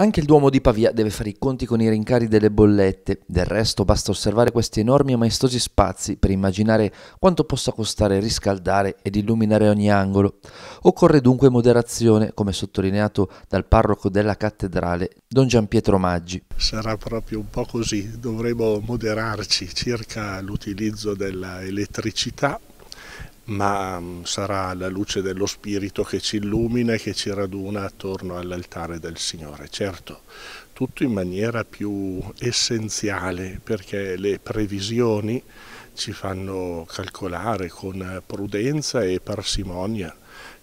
Anche il Duomo di Pavia deve fare i conti con i rincari delle bollette, del resto basta osservare questi enormi e maestosi spazi per immaginare quanto possa costare riscaldare ed illuminare ogni angolo. Occorre dunque moderazione, come sottolineato dal parroco della cattedrale, don Gian Pietro Maggi. Sarà proprio un po' così, dovremo moderarci circa l'utilizzo dell'elettricità ma mm, sarà la luce dello Spirito che ci illumina e che ci raduna attorno all'altare del Signore. Certo, tutto in maniera più essenziale perché le previsioni ci fanno calcolare con prudenza e parsimonia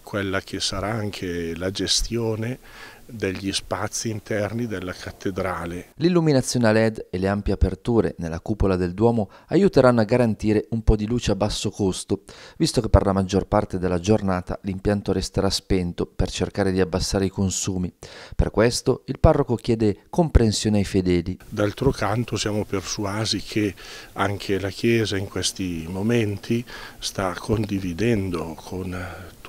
quella che sarà anche la gestione degli spazi interni della cattedrale. L'illuminazione a LED e le ampie aperture nella cupola del Duomo aiuteranno a garantire un po' di luce a basso costo, visto che per la maggior parte della giornata l'impianto resterà spento per cercare di abbassare i consumi. Per questo il parroco chiede comprensione ai fedeli. D'altro canto siamo persuasi che anche la Chiesa in questi momenti sta condividendo con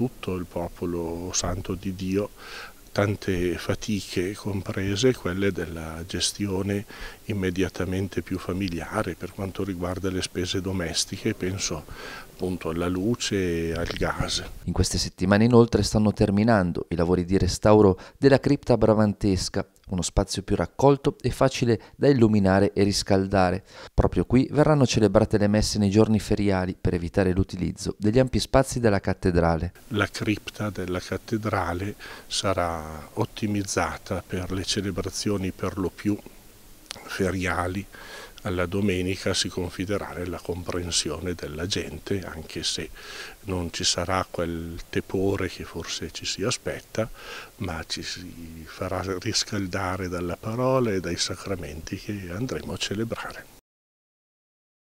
tutto il popolo santo di Dio tante fatiche, comprese quelle della gestione immediatamente più familiare per quanto riguarda le spese domestiche, penso appunto alla luce e al gas. In queste settimane inoltre stanno terminando i lavori di restauro della cripta bravantesca, uno spazio più raccolto e facile da illuminare e riscaldare. Proprio qui verranno celebrate le messe nei giorni feriali per evitare l'utilizzo degli ampi spazi della cattedrale. La cripta della cattedrale sarà ottimizzata per le celebrazioni per lo più feriali alla domenica si confiderare la comprensione della gente, anche se non ci sarà quel tepore che forse ci si aspetta, ma ci si farà riscaldare dalla parola e dai sacramenti che andremo a celebrare.